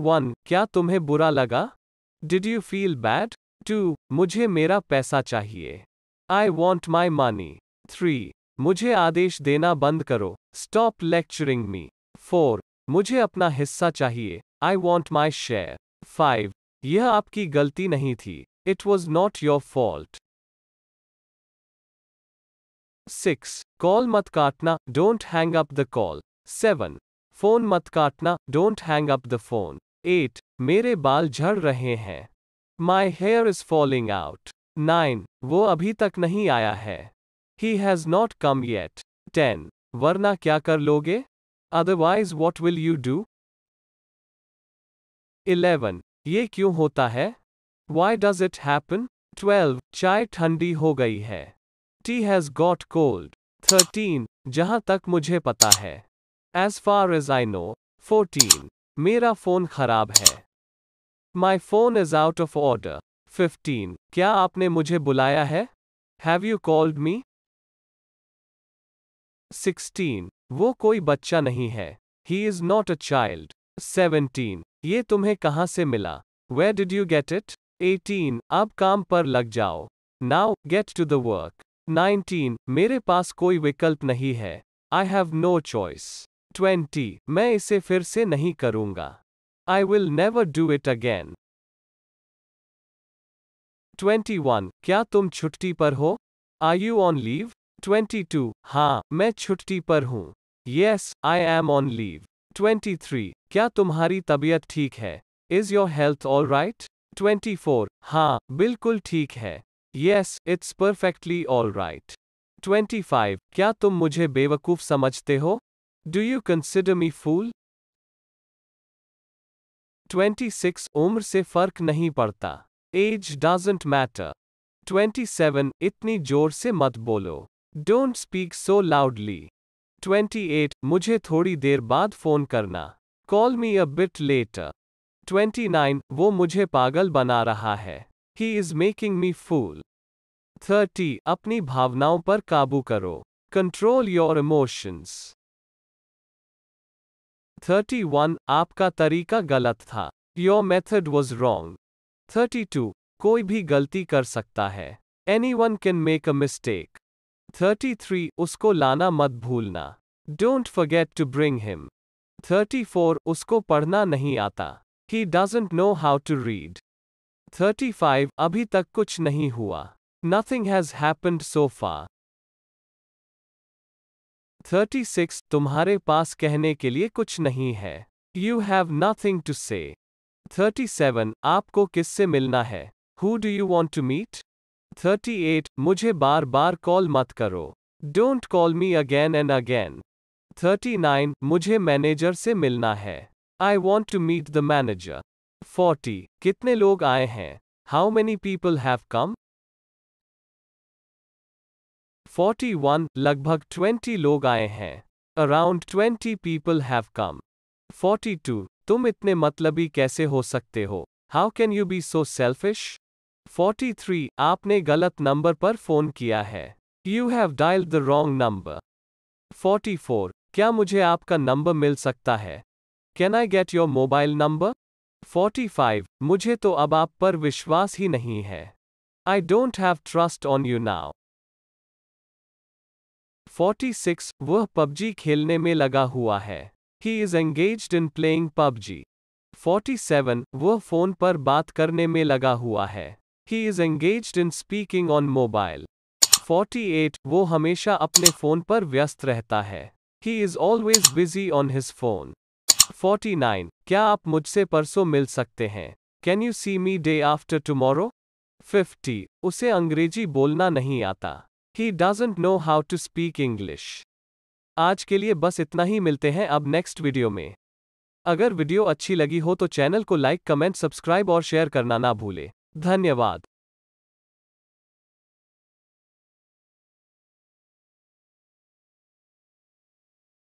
One क्या तुम्हें बुरा लगा did you feel bad too मुझे मेरा पैसा चाहिए आई वॉन्ट माई मानी थ्री मुझे आदेश देना बंद करो स्टॉप लेक्चरिंग मी फोर मुझे अपना हिस्सा चाहिए I want my share five यह आपकी गलती नहीं थी it was not your fault six call मत काटना don't hang up the call seven phone मत काटना don't hang up the phone eight मेरे बाल झड़ रहे हैं my hair is falling out nine वो अभी तक नहीं आया है he has not come yet ten वरना क्या कर लोगे otherwise what will you do eleven ये क्यों होता है why does it happen twelve चाय ठंडी हो गई है tea has got cold thirteen जहां तक मुझे पता है as far as I know fourteen मेरा फोन खराब है my phone is out of order fifteen क्या आपने मुझे बुलाया है have you called me sixteen वो कोई बच्चा नहीं है he is not a child seventeen ये तुम्हें कहाँ से मिला where did you get it eighteen अब काम पर लग जाओ now get to the work nineteen मेरे पास कोई विकल्प नहीं है I have no choice twenty मैं इसे फिर से नहीं करूंगा I will never do it again twenty one क्या तुम छुट्टी पर हो I you on leave twenty two हाँ मैं छुट्टी पर हूँ yes I am on leave twenty three क्या तुम्हारी तबीयत ठीक है is your health all right twenty four हाँ बिल्कुल ठीक है yes it's perfectly all right twenty five क्या तुम मुझे बेवकूफ समझते हो do you consider me fool twenty six उम्र से फर्क नहीं पड़ता age doesn't matter twenty seven इतनी जोर से मत बोलो don't speak so loudly twenty eight मुझे थोड़ी देर बाद फोन करना call me a bit later nine वो मुझे पागल बना रहा है he is making me fool thirty अपनी भावनाओं पर काबू करो control your emotions thirty one आपका तरीका गलत था your method was wrong thirty two कोई भी गलती कर सकता है anyone can make a mistake thirty three उसको लाना मत भूलना don't forget to bring him thirty four उसको पढ़ना नहीं आता he doesn't know how to read thirty five अभी तक कुछ नहीं हुआ nothing has happened so thirty six तुम्हारे पास कहने के लिए कुछ नहीं है you have nothing to say thirty seven आपको किससे मिलना है who do you want to meet thirty eight मुझे बार बार कॉल मत करो don't call me again and again nine मुझे मैनेजर से मिलना है I want to meet the manager forty कितने लोग आए हैं how many people have come forty one लगभग ट्वेंटी लोग आए हैं around twenty people have come forty two तुम इतने मतलबी कैसे हो सकते हो how can you be so selfish forty three आपने गलत नंबर पर फोन किया है you have dialed the wrong number forty four क्या मुझे आपका नंबर मिल सकता है can I get your mobile number 45. मुझे तो अब आप पर विश्वास ही नहीं है I don't have trust on you now 46. वह पबजी खेलने में लगा हुआ है he is engage in playing PUBG 47. वह फोन पर बात करने में लगा हुआ है he is engage in speaking on mobile 48. वो हमेशा अपने फोन पर व्यस्त रहता है he is always busy on his phone 49. क्या आप मुझसे परसों मिल सकते हैं can you see me day after tomorrow 50. उसे अंग्रेजी बोलना नहीं आता he doesn't know how to speak English आज के लिए बस इतना ही मिलते हैं अब नेक्स्ट वीडियो में अगर वीडियो अच्छी लगी हो तो चैनल को लाइक कमेंट सब्सक्राइब और शेयर करना ना भूले धन्यवाद